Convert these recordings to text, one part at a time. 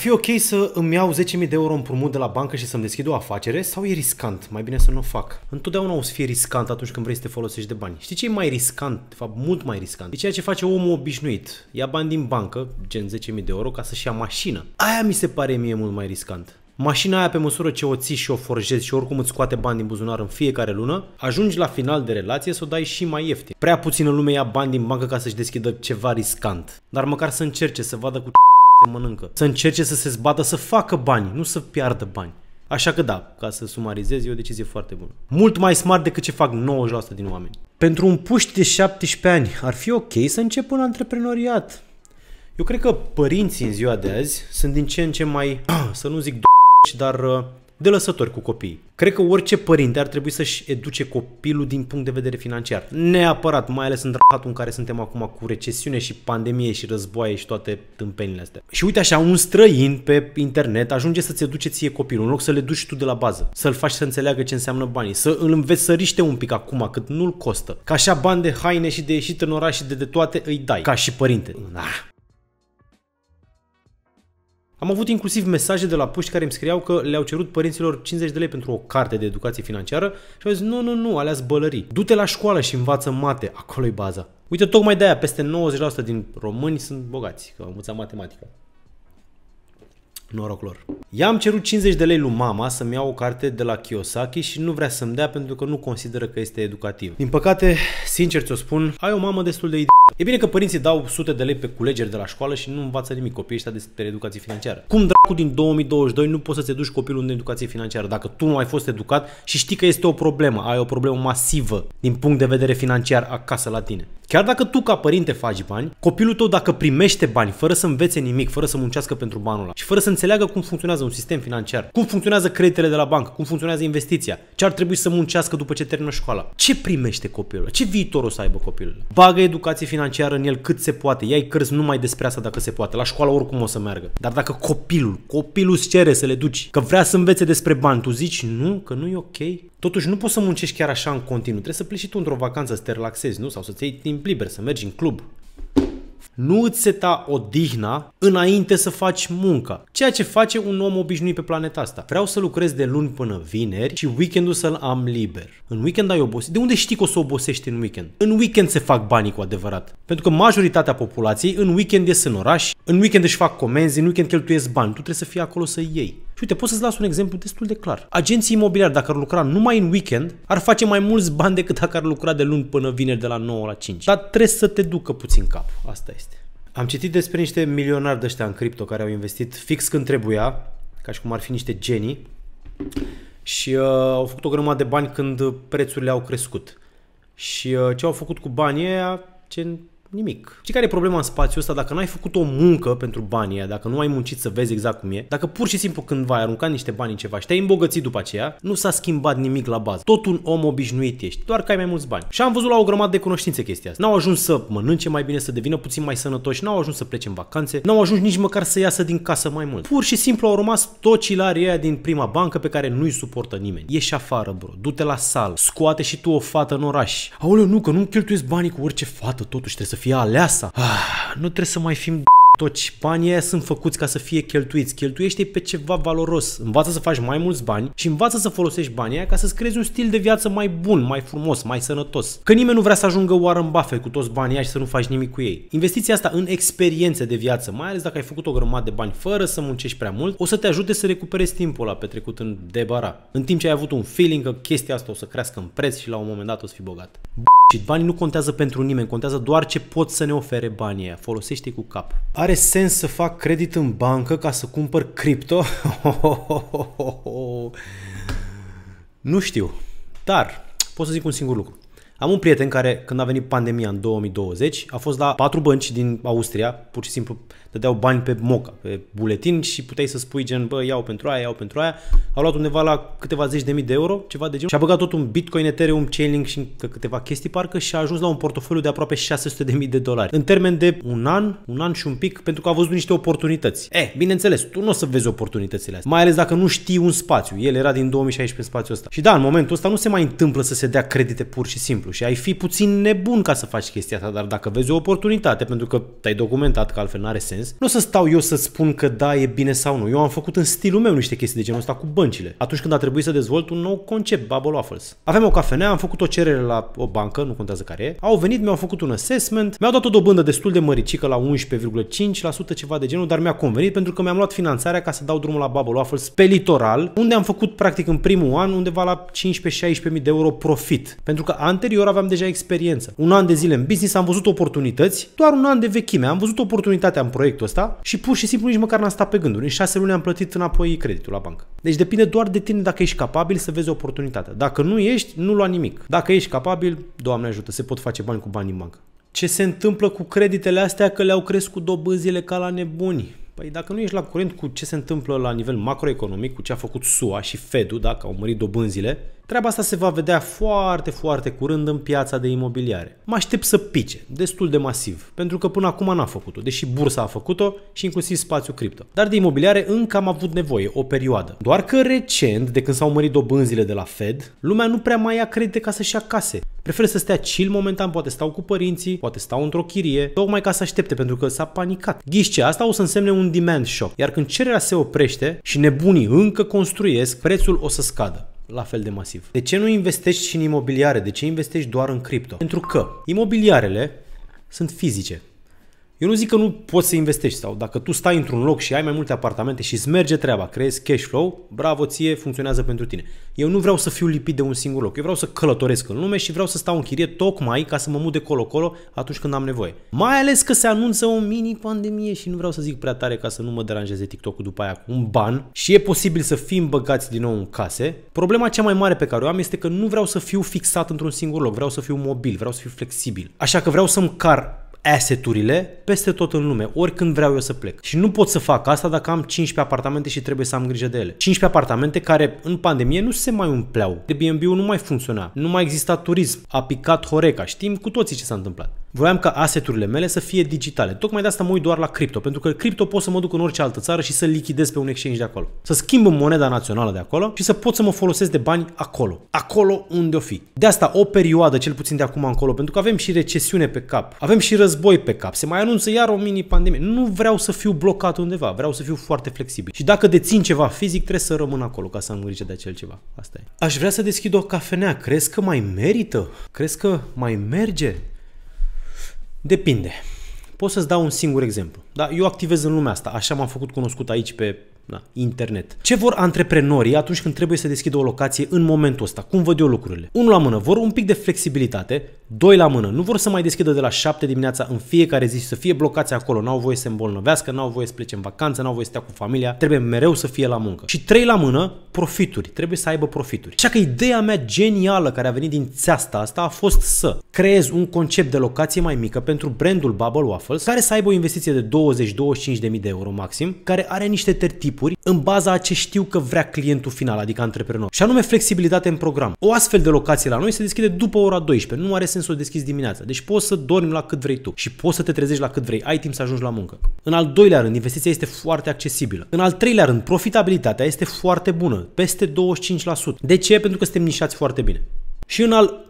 fi ok să îmi iau 10.000 de euro împrumut de la bancă și să-mi deschid o afacere sau e riscant? Mai bine să nu o fac. Întotdeauna o să fie riscant atunci când vrei să te folosești de bani. Știi ce e mai riscant? De fapt, mult mai riscant. E ceea ce face omul obișnuit. Ia bani din bancă, gen 10.000 de euro, ca să-și ia mașină. Aia mi se pare mie mult mai riscant. Mașina aia pe măsură ce o ții și o forjezi și oricum îți scoate bani din buzunar în fiecare lună, ajungi la final de relație să o dai și mai ieftin. Prea puțină lume ia bani din bancă ca să-și deschidă ceva riscant. Dar măcar să încerce să vadă cu ce se mănâncă. Să încerce să se zbată, să facă bani, nu să piardă bani. Așa că da, ca să sumarizez, e o decizie foarte bună. Mult mai smart decât ce fac 90% din oameni. Pentru un puști de 17 ani, ar fi ok să încep un antreprenoriat. Eu cred că părinții în ziua de azi sunt din ce în ce mai, să nu zic dar uh, de lăsători cu copii. Cred că orice părinte ar trebui să-și educe copilul din punct de vedere financiar. Neapărat, mai ales în rahatul în care suntem acum cu recesiune și pandemie și războaie și toate tâmpenile astea. Și uite așa, un străin pe internet ajunge să-ți educe ție copilul, în loc să le duci tu de la bază, să-l faci să înțeleagă ce înseamnă banii, să îl înveți să riște un pic acum, cât nu-l costă. Ca așa bani de haine și de ieșit în oraș și de, de toate îi dai, ca și părinte. Nah. Am avut inclusiv mesaje de la puști care îmi scriau că le-au cerut părinților 50 de lei pentru o carte de educație financiară și au zis nu, nu, nu, alea bălării. Du-te la școală și învață mate, acolo e baza. Uite, tocmai de aia peste 90% din români sunt bogați, că au învățat matematică. Noroc lor. I-am cerut 50 de lei lui mama să-mi iau o carte de la Kiyosaki și nu vrea să-mi dea pentru că nu consideră că este educativ. Din păcate, sincer ți-o spun, ai o mamă destul de idiotă E bine că părinții dau sute de lei pe culegeri de la școală și nu învață nimic copiii ăștia despre educație financiară. Cum dracu din 2022 nu poți să-ți duci copilul în educație financiară dacă tu nu ai fost educat și știi că este o problemă, ai o problemă masivă din punct de vedere financiar acasă la tine. Chiar dacă tu ca părinte faci bani, copilul tău dacă primește bani fără să învețe nimic, fără să muncească pentru banul ăla și fără să înțeleagă cum funcționează un sistem financiar, cum funcționează creditele de la bancă, cum funcționează investiția, ce ar trebui să muncească după ce termină școala, ce primește copilul, ce viitor o să aibă copilul, bagă educație financiară financiară în el cât se poate. Ia-i cărți numai despre asta dacă se poate. La școală oricum o să meargă. Dar dacă copilul, copilul îți cere să le duci, că vrea să învețe despre bani, tu zici nu, că nu e ok. Totuși nu poți să muncești chiar așa în continuu. Trebuie să pleci și tu într-o vacanță să te relaxezi, nu? Sau să-ți iei timp liber, să mergi în club nu îți seta odihna înainte să faci munca. Ceea ce face un om obișnuit pe planeta asta. Vreau să lucrez de luni până vineri și weekendul să-l am liber. În weekend ai obosit. De unde știi că o să obosești în weekend? În weekend se fac banii cu adevărat. Pentru că majoritatea populației în weekend ies în oraș, în weekend își fac comenzi, în weekend cheltuiesc bani. Tu trebuie să fii acolo să iei. Și uite, pot să-ți las un exemplu destul de clar. Agenții imobiliari, dacă ar lucra numai în weekend, ar face mai mulți bani decât dacă ar lucra de luni până vineri de la 9 la 5. Dar trebuie să te ducă puțin cap. Asta este. Am citit despre niște milionari de ăștia în cripto care au investit fix când trebuia, ca și cum ar fi niște genii, și uh, au făcut o grămadă de bani când prețurile au crescut. Și uh, ce au făcut cu banii aia, ce Nimic. Și care e problema în spațiul ăsta dacă n-ai făcut o muncă pentru banii aia, dacă nu ai muncit să vezi exact cum e, dacă pur și simplu când ai aruncat niște bani în ceva și te-ai îmbogățit după aceea, nu s-a schimbat nimic la bază. Tot un om obișnuit ești, doar că ai mai mulți bani. Și am văzut la o grămadă de cunoștințe chestia asta. N-au ajuns să mănânce mai bine, să devină puțin mai sănătoși, n-au ajuns să plece în vacanțe, n-au ajuns nici măcar să iasă din casă mai mult. Pur și simplu au rămas la aia din prima bancă pe care nu-i suportă nimeni. Ieși afară, bro, du-te la sal, scoate și tu o fată în oraș. Aoleu, nu, că nu cheltuiesc banii cu orice fată, totuși trebuie să fie aleasa. Ah, nu trebuie să mai fim toți banii aia sunt făcuți ca să fie cheltuiți. Cheltuiește pe ceva valoros. Învață să faci mai mulți bani și învață să folosești banii aia ca să-ți creezi un stil de viață mai bun, mai frumos, mai sănătos. Că nimeni nu vrea să ajungă Warren Buffett cu toți banii aia și să nu faci nimic cu ei. Investiția asta în experiențe de viață, mai ales dacă ai făcut o grămadă de bani fără să muncești prea mult, o să te ajute să recuperezi timpul la petrecut în debara. În timp ce ai avut un feeling că chestia asta o să crească în preț și la un moment dat o să fii bogat. și banii nu contează pentru nimeni, contează doar ce pot să ne ofere banii aia. Folosește cu cap. Are are sens să fac credit în bancă ca să cumpăr cripto? nu știu, dar pot să zic un singur lucru. Am un prieten care, când a venit pandemia în 2020, a fost la patru bănci din Austria, pur și simplu dădeau bani pe moca, pe buletin și puteai să spui gen, bă, iau pentru aia, iau pentru aia. A luat undeva la câteva zeci de mii de euro, ceva de genul, și a băgat tot un Bitcoin, Ethereum, Chainlink și câteva chestii parcă și a ajuns la un portofoliu de aproape 600 de mii de dolari. În termen de un an, un an și un pic, pentru că a văzut niște oportunități. E, eh, bineînțeles, tu nu o să vezi oportunitățile astea, mai ales dacă nu știi un spațiu. El era din 2016 în spațiul ăsta. Și da, în momentul ăsta nu se mai întâmplă să se dea credite pur și simplu simplu și ai fi puțin nebun ca să faci chestia asta, dar dacă vezi o oportunitate, pentru că te-ai documentat, că altfel n-are sens, nu o să stau eu să spun că da, e bine sau nu. Eu am făcut în stilul meu niște chestii de genul ăsta cu băncile. Atunci când a trebuit să dezvolt un nou concept, Bubble Waffles. Avem o cafenea, am făcut o cerere la o bancă, nu contează care e, au venit, mi-au făcut un assessment, mi-au dat o dobândă destul de măricică la 11,5%, ceva de genul, dar mi-a convenit pentru că mi-am luat finanțarea ca să dau drumul la Bubble Waffles pe litoral, unde am făcut practic în primul an undeva la 15-16.000 de euro profit. Pentru că anterior anterior aveam deja experiență. Un an de zile în business am văzut oportunități, doar un an de vechime, am văzut oportunitatea în proiectul ăsta și pur și simplu nici măcar n-am stat pe gânduri. În șase luni am plătit înapoi creditul la bancă. Deci depinde doar de tine dacă ești capabil să vezi oportunitatea. Dacă nu ești, nu lua nimic. Dacă ești capabil, Doamne ajută, se pot face bani cu bani în bancă. Ce se întâmplă cu creditele astea că le-au crescut dobânzile ca la nebuni? Păi dacă nu ești la curent cu ce se întâmplă la nivel macroeconomic, cu ce a făcut SUA și FED-ul, dacă au mărit dobânzile, Treaba asta se va vedea foarte, foarte curând în piața de imobiliare. Mă aștept să pice, destul de masiv, pentru că până acum n-a făcut-o, deși bursa a făcut-o și inclusiv spațiu cripto. Dar de imobiliare încă am avut nevoie, o perioadă. Doar că recent, de când s-au mărit dobânzile de la Fed, lumea nu prea mai ia credite ca să-și ia case. Prefer să stea chill momentan, poate stau cu părinții, poate stau într-o chirie, tocmai ca să aștepte pentru că s-a panicat. Ghișce, asta o să însemne un demand shock, iar când cererea se oprește și nebunii încă construiesc, prețul o să scadă la fel de masiv. De ce nu investești și în imobiliare? De ce investești doar în cripto? Pentru că imobiliarele sunt fizice. Eu nu zic că nu poți să investești sau dacă tu stai într-un loc și ai mai multe apartamente și îți merge treaba, creezi cash flow, bravo ție, funcționează pentru tine. Eu nu vreau să fiu lipit de un singur loc. Eu vreau să călătoresc în lume și vreau să stau în chirie tocmai ca să mă mut de colo-colo atunci când am nevoie. Mai ales că se anunță o mini-pandemie și nu vreau să zic prea tare ca să nu mă deranjeze TikTok-ul după aia cu un ban și e posibil să fim băgați din nou în case. Problema cea mai mare pe care o am este că nu vreau să fiu fixat într-un singur loc, vreau să fiu mobil, vreau să fiu flexibil. Așa că vreau să-mi car asset-urile peste tot în lume, oricând vreau eu să plec. Și nu pot să fac asta dacă am 15 apartamente și trebuie să am grijă de ele. 15 apartamente care în pandemie nu se mai umpleau. De ul nu mai funcționa, nu mai exista turism, a picat Horeca, știm cu toții ce s-a întâmplat. Voiam ca aseturile mele să fie digitale. Tocmai de asta mă uit doar la cripto, pentru că cripto pot să mă duc în orice altă țară și să lichidez pe un exchange de acolo. Să schimb în moneda națională de acolo și să pot să mă folosesc de bani acolo. Acolo unde o fi. De asta o perioadă, cel puțin de acum încolo, pentru că avem și recesiune pe cap, avem și război pe cap, se mai anunță iar o mini-pandemie. Nu vreau să fiu blocat undeva, vreau să fiu foarte flexibil. Și dacă dețin ceva fizic, trebuie să rămân acolo ca să am grijă de acel ceva. Asta e. Aș vrea să deschid o cafenea. Crezi că mai merită? Crezi că mai merge? Depinde. Pot să-ți dau un singur exemplu. Da? Eu activez în lumea asta, așa m-am făcut cunoscut aici pe da, internet. Ce vor antreprenorii atunci când trebuie să deschidă o locație în momentul ăsta? Cum văd eu lucrurile? Unul la mână, vor un pic de flexibilitate. Doi la mână, nu vor să mai deschidă de la 7 dimineața în fiecare zi și să fie blocați acolo. N-au voie să se îmbolnăvească, n-au voie să plece în vacanță, n-au voie să stea cu familia. Trebuie mereu să fie la muncă. Și trei la mână, profituri. Trebuie să aibă profituri. Așa că ideea mea genială care a venit din țeasta asta a fost să creez un concept de locație mai mică pentru brandul Bubble Waffles, care să aibă o investiție de 20-25 de mii de euro maxim, care are niște tertipuri în baza a ce știu că vrea clientul final, adică antreprenor, și anume flexibilitate în program. O astfel de locație la noi se deschide după ora 12, nu are sens să o deschizi dimineața, deci poți să dormi la cât vrei tu și poți să te trezești la cât vrei, ai timp să ajungi la muncă. În al doilea rând, investiția este foarte accesibilă. În al treilea rând, profitabilitatea este foarte bună, peste 25%. De ce? Pentru că suntem nișați foarte bine. Și în al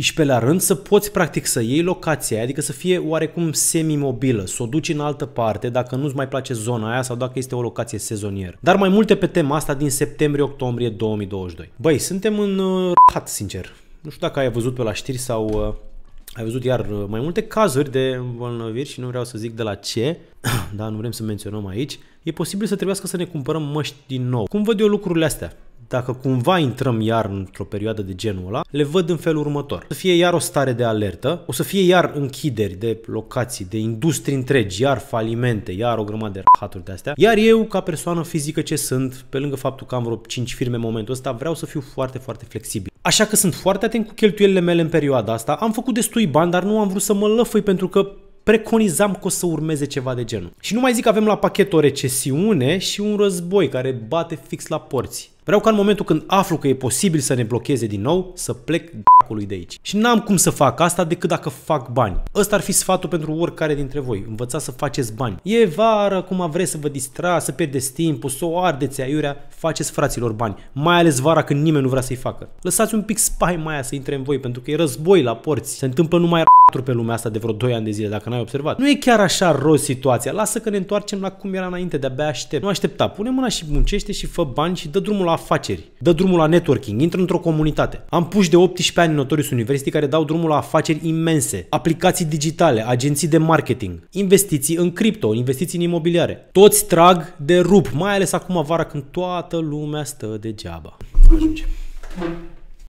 și pe la rând să poți practic să iei locația adică să fie oarecum semi-mobilă, să o duci în altă parte dacă nu-ți mai place zona aia sau dacă este o locație sezonieră. Dar mai multe pe tema asta din septembrie-octombrie 2022. Băi, suntem în uh, hat, sincer. Nu știu dacă ai văzut pe la știri sau uh, ai văzut iar uh, mai multe cazuri de îmbolnăviri și nu vreau să zic de la ce, dar nu vrem să menționăm aici. E posibil să trebuiască să ne cumpărăm măști din nou. Cum văd eu lucrurile astea? dacă cumva intrăm iar într-o perioadă de genul ăla, le văd în felul următor. O să fie iar o stare de alertă, o să fie iar închideri de locații, de industrii întregi, iar falimente, iar o grămadă de rahaturi de astea. Iar eu, ca persoană fizică ce sunt, pe lângă faptul că am vreo 5 firme în momentul ăsta, vreau să fiu foarte, foarte flexibil. Așa că sunt foarte atent cu cheltuielile mele în perioada asta. Am făcut destui bani, dar nu am vrut să mă lăfăi pentru că preconizam că o să urmeze ceva de genul. Și nu mai zic că avem la pachet o recesiune și un război care bate fix la porți. Vreau ca în momentul când aflu că e posibil să ne blocheze din nou, să plec d***ului de aici. Și n-am cum să fac asta decât dacă fac bani. Ăsta ar fi sfatul pentru oricare dintre voi. Învățați să faceți bani. E vară, cum vreți să vă distra, să pierdeți timpul, să o ardeți aiurea, faceți fraților bani. Mai ales vara când nimeni nu vrea să-i facă. Lăsați un pic spai mai să intre în voi, pentru că e război la porți. Se întâmplă numai pe lumea asta de vreo 2 ani de zile, dacă n-ai observat. Nu e chiar așa roz situația. Lasă că ne întoarcem la cum era înainte, de-abia aștept. Nu aștepta. Pune mâna și muncește și fă bani și dă drumul la afaceri, dă drumul la networking, intră într-o comunitate. Am puși de 18 ani Notorious University care dau drumul la afaceri imense, aplicații digitale, agenții de marketing, investiții în cripto, investiții în imobiliare. Toți trag de rup, mai ales acum vara când toată lumea stă degeaba. Ajungem.